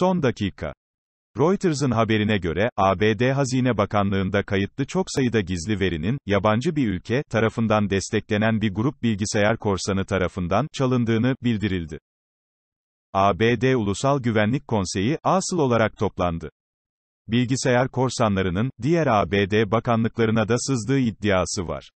Son dakika. Reuters'ın haberine göre, ABD Hazine Bakanlığında kayıtlı çok sayıda gizli verinin, yabancı bir ülke tarafından desteklenen bir grup bilgisayar korsanı tarafından çalındığını bildirildi. ABD Ulusal Güvenlik Konseyi, asıl olarak toplandı. Bilgisayar korsanlarının, diğer ABD bakanlıklarına da sızdığı iddiası var.